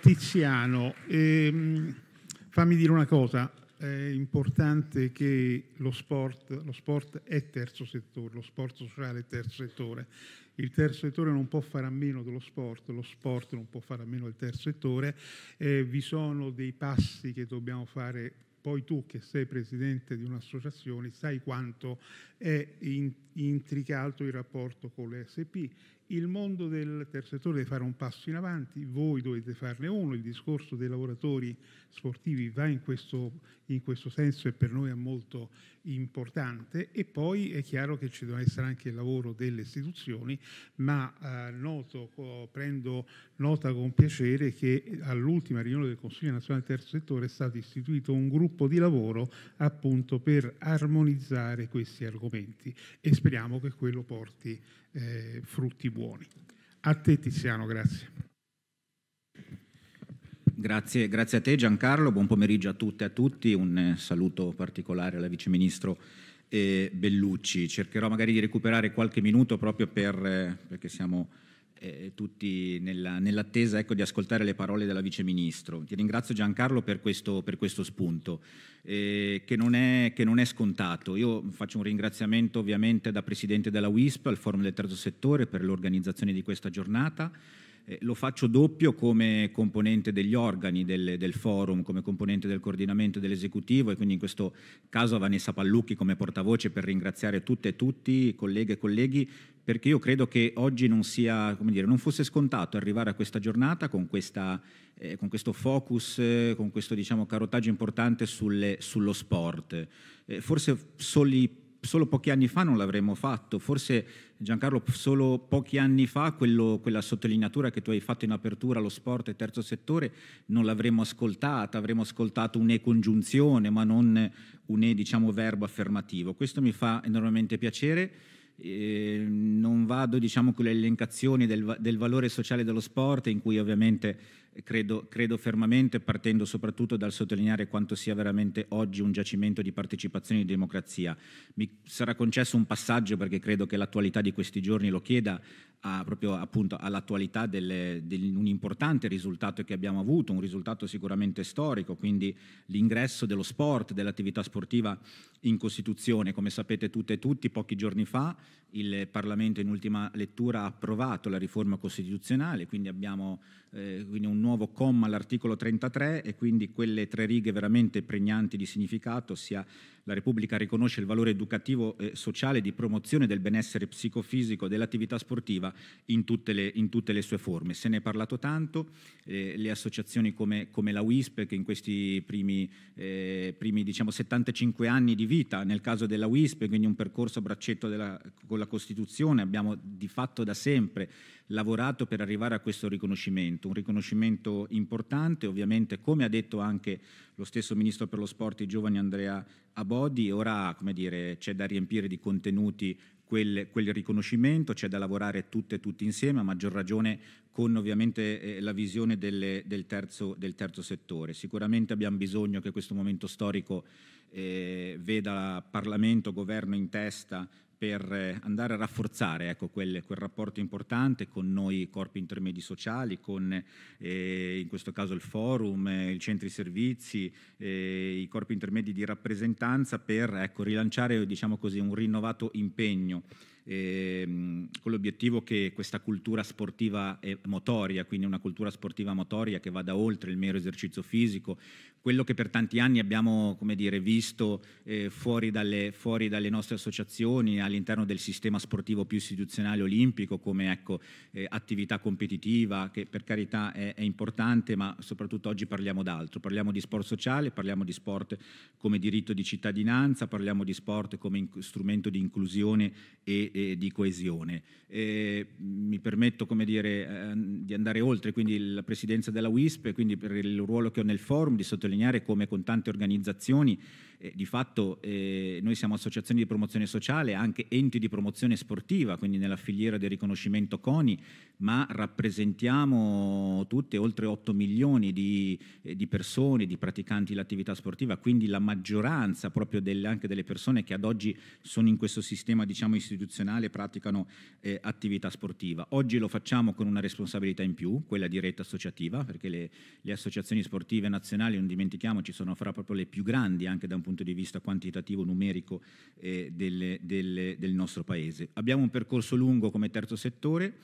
Tiziano, ehm, fammi dire una cosa, è importante che lo sport, lo sport è terzo settore, lo sport sociale è terzo settore, il terzo settore non può fare a meno dello sport, lo sport non può fare a meno del terzo settore, eh, vi sono dei passi che dobbiamo fare poi tu che sei presidente di un'associazione sai quanto è intricato il rapporto con le SP, il mondo del terzo settore deve fare un passo in avanti, voi dovete farne uno, il discorso dei lavoratori sportivi va in questo, in questo senso e per noi è molto importante e poi è chiaro che ci deve essere anche il lavoro delle istituzioni, ma eh, noto, prendo nota con piacere che all'ultima riunione del Consiglio nazionale del terzo settore è stato istituito un gruppo di lavoro appunto per armonizzare questi argomenti e speriamo che quello porti eh, frutti buoni buoni. A te Tiziano, grazie. Grazie, grazie, a te Giancarlo, buon pomeriggio a tutte e a tutti, un eh, saluto particolare alla Vice Ministro eh, Bellucci. Cercherò magari di recuperare qualche minuto proprio per, eh, perché siamo eh, tutti nella, nell'attesa ecco, di ascoltare le parole della Vice Ministro. Ti ringrazio Giancarlo per questo, per questo spunto, eh, che, non è, che, non è, scontato. Io faccio un ringraziamento ovviamente da Presidente della WISP al Forum del Terzo Settore per l'organizzazione di questa giornata eh, lo faccio doppio come componente degli organi del, del, forum, come componente del coordinamento dell'esecutivo e quindi in questo caso a Vanessa Pallucchi come portavoce per ringraziare tutte e tutti, colleghe e colleghi, perché io credo che oggi non, sia, dire, non fosse scontato arrivare a questa giornata con, questa, eh, con questo focus, eh, con questo diciamo, carotaggio importante sulle, sullo sport. Eh, forse soli solo pochi anni fa non l'avremmo fatto. Forse Giancarlo, solo pochi anni fa quello, quella sottolineatura che tu hai fatto in apertura allo sport e terzo settore non l'avremmo ascoltata, avremmo ascoltato un'e-congiunzione ma non un'e diciamo, verbo affermativo. Questo mi fa enormemente piacere. Eh, non vado diciamo, con le elencazioni del, del, valore sociale dello sport in cui ovviamente credo, credo fermamente, partendo soprattutto dal sottolineare quanto sia veramente oggi un giacimento di partecipazione e di democrazia. Mi sarà concesso un passaggio, perché credo che l'attualità di questi giorni lo chieda, a, proprio appunto all'attualità di un importante risultato che abbiamo avuto, un risultato sicuramente storico, quindi l'ingresso dello sport, dell'attività sportiva in Costituzione. Come sapete tutte e tutti, pochi giorni fa il Parlamento in ultima lettura ha approvato la riforma costituzionale, quindi abbiamo eh, quindi un nuovo comma all'articolo 33 e quindi quelle tre righe veramente pregnanti di significato, ossia la Repubblica riconosce il valore educativo e sociale di promozione del benessere psicofisico dell'attività sportiva in tutte, le, in tutte le, sue forme. Se ne è parlato tanto, eh, le associazioni come, come, la WISP che in questi primi, eh, primi diciamo, 75 anni di vita, nel caso della WISP, quindi un percorso a braccetto della, con la Costituzione, abbiamo di fatto da sempre lavorato per arrivare a questo riconoscimento riconoscimento, un riconoscimento importante, ovviamente come ha detto anche lo stesso Ministro per lo Sport, i giovani Andrea Abodi, ora dire, c'è da riempire di contenuti Quel, quel, riconoscimento, c'è da lavorare tutte e tutti insieme, a maggior ragione con ovviamente eh, eh la visione delle, del, terzo, del, terzo, settore. Sicuramente abbiamo bisogno che questo momento storico eh, veda Parlamento, Governo in testa per eh, andare a rafforzare ecco, quel, quel, rapporto importante con noi corpi intermedi sociali, con eh, in questo caso il forum, eh, il centri servizi, eh, i corpi intermedi di rappresentanza per ecco, rilanciare diciamo così, un rinnovato impegno ehm, con l'obiettivo che questa cultura sportiva è motoria, quindi una cultura sportiva motoria che vada oltre il mero esercizio fisico, quello che per tanti anni abbiamo dire, visto eh, fuori, dalle, fuori, dalle, nostre associazioni, all'interno del sistema sportivo più istituzionale olimpico, come ecco, eh, attività competitiva, che per carità è, è, importante, ma soprattutto oggi parliamo d'altro, parliamo di sport sociale, parliamo di sport come diritto di cittadinanza, parliamo di sport come in- strumento di inclusione e e, di coesione. E mi permetto come dire, eh, di andare oltre quindi la presidenza della WISP, quindi per il ruolo che ho nel forum, di sottolineare come con tante organizzazioni eh, di fatto eh, noi siamo associazioni di promozione sociale, anche enti di promozione sportiva, quindi nella filiera del riconoscimento CONI, ma rappresentiamo tutte oltre 8 milioni di, eh, di persone, di praticanti dell'attività sportiva, quindi la maggioranza proprio delle, anche delle persone che ad oggi sono in questo sistema diciamo, istituzionale professionali praticano eh, attività sportiva. Oggi lo facciamo con una responsabilità in più, quella di rete associativa, perché le, le associazioni sportive nazionali, non dimentichiamoci, sono fra proprio le più grandi anche da un punto di vista quantitativo, numerico eh, delle, delle, del nostro Paese. Abbiamo un percorso lungo come terzo settore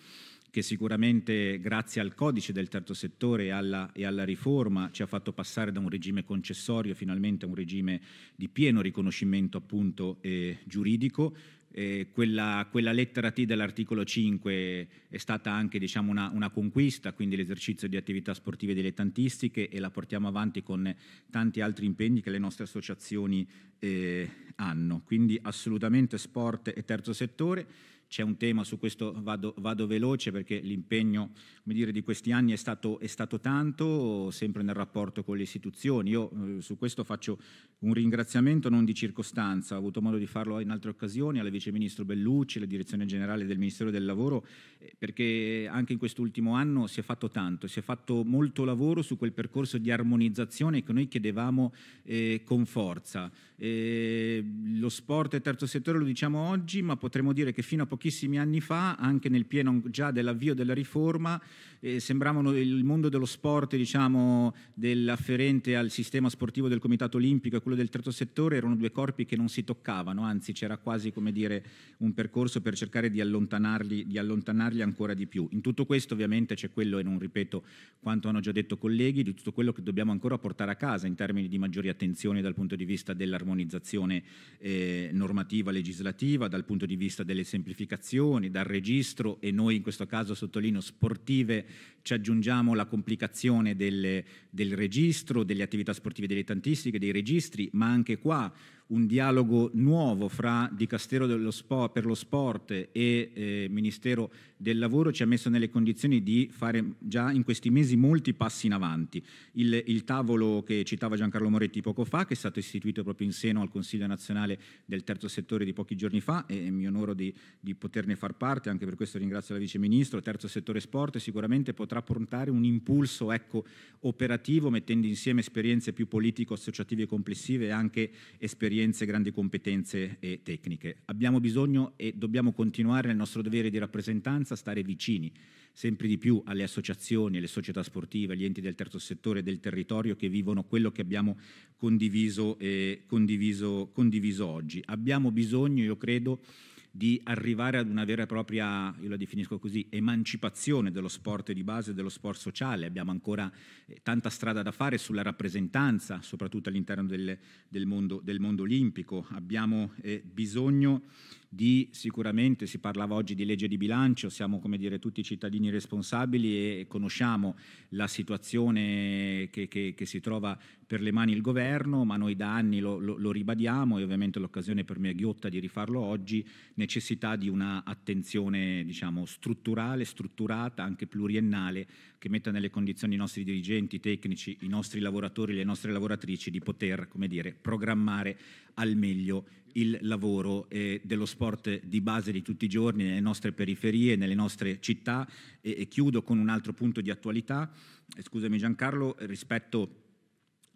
che sicuramente grazie al codice del terzo settore e alla, e alla, riforma ci ha fatto passare da un regime concessorio finalmente a un regime di pieno riconoscimento appunto eh, giuridico eh, quella, quella, lettera T dell'articolo 5 è stata anche diciamo, una, una, conquista, quindi l'esercizio di attività sportive dilettantistiche e la portiamo avanti con tanti altri impegni che le nostre associazioni eh, hanno. Quindi assolutamente sport e terzo settore. C'è un tema su questo, vado, vado veloce perché l'impegno dire, di questi anni è stato, è stato, tanto, sempre nel rapporto con le istituzioni. Io eh, su questo faccio un ringraziamento non di circostanza, ho avuto modo di farlo in altre occasioni alla Vice Ministro Bellucci, alla Direzione Generale del Ministero del Lavoro, eh, perché anche in quest'ultimo anno si è fatto tanto, si è fatto molto lavoro su quel percorso di armonizzazione che noi chiedevamo eh, con forza. Eh, lo sport e terzo settore lo diciamo oggi, ma potremmo dire che fino a pochissimi anni fa, anche nel pieno già dell'avvio della riforma, eh, sembravano il mondo dello sport, diciamo, dell'afferente al sistema sportivo del Comitato Olimpico e quello del terzo settore erano due corpi che non si toccavano, anzi c'era quasi come dire un percorso per cercare di allontanarli, di allontanarli ancora di più. In tutto questo ovviamente c'è quello, e non ripeto quanto hanno già detto colleghi, di tutto quello che dobbiamo ancora portare a casa in termini di maggiori attenzioni dal punto di vista dell'armonizzazione eh, normativa, legislativa, dal punto di vista delle semplificazioni, dal registro e noi in questo caso sottolineo sportivo sportive ci aggiungiamo la complicazione del, del registro, delle attività sportive dilettantistiche, dei registri, ma anche qua un dialogo nuovo fra Dicastero Sport, per lo Sport e eh, Ministero del Lavoro ci ha messo nelle condizioni di fare già in questi mesi molti passi in avanti. Il, il tavolo che citava Giancarlo Moretti poco fa, che è stato istituito proprio in seno al Consiglio nazionale del terzo settore di pochi giorni fa, e mi onoro di, di poterne far parte, anche per questo ringrazio la Vice Ministro, terzo settore sport sicuramente potrà portare un impulso ecco, operativo mettendo insieme esperienze più politico-associative e complessive e anche esperienze esperienze, grandi competenze e tecniche. Abbiamo bisogno e dobbiamo continuare nel nostro dovere di rappresentanza stare vicini sempre di più alle associazioni, alle società sportive, agli enti del terzo settore del territorio che vivono quello che abbiamo condiviso, eh, condiviso, condiviso oggi. Abbiamo bisogno, io credo, di arrivare ad una vera e propria, io la definisco così, emancipazione dello sport di base, dello sport sociale. Abbiamo ancora eh, tanta strada da fare sulla rappresentanza, soprattutto all'interno del, del, mondo, del mondo, olimpico. Abbiamo eh, bisogno di sicuramente si parlava oggi di legge di bilancio, siamo come dire tutti cittadini responsabili e conosciamo la situazione che, che, che si trova per le mani il governo, ma noi da anni lo, lo, lo ribadiamo e ovviamente l'occasione per me è ghiotta di rifarlo oggi, necessità di una attenzione diciamo, strutturale, strutturata, anche pluriennale, che metta nelle condizioni i nostri dirigenti, i tecnici, i nostri lavoratori, le nostre lavoratrici di poter come dire, programmare al meglio il lavoro eh, dello sport sport di base di tutti i giorni nelle nostre periferie, nelle nostre città e, e chiudo con un altro punto di attualità, eh, scusami Giancarlo, rispetto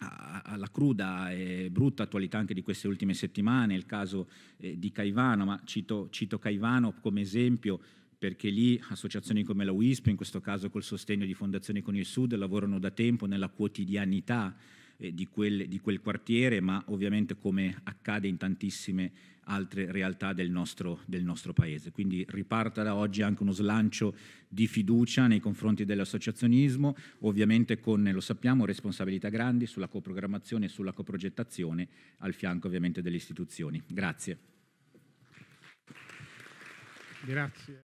alla cruda e brutta attualità anche di queste ultime settimane, il caso eh, di Caivano, ma cito, cito, Caivano come esempio perché lì associazioni come la WISP, in questo caso col sostegno di Fondazione Con il Sud, lavorano da tempo nella quotidianità eh, di, quel, di, quel, quartiere, ma ovviamente come accade in tantissime altre realtà del nostro, del nostro paese. Quindi riparta da oggi anche uno slancio di fiducia nei confronti dell'associazionismo, ovviamente con, lo sappiamo, responsabilità grandi sulla coprogrammazione e sulla coprogettazione al fianco ovviamente delle istituzioni. Grazie. Grazie.